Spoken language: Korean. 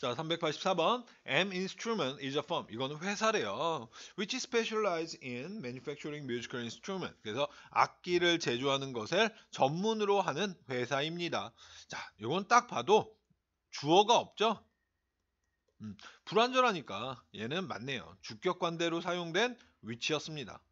자, 384번. M Instrument is a firm. 이거는 회사래요. Which specialize in manufacturing musical instrument. 그래서 악기를 제조하는 것을 전문으로 하는 회사입니다. 자, 이건 딱 봐도 주어가 없죠? 음, 불완전하니까 얘는 맞네요. 주격관대로 사용된 위치였습니다.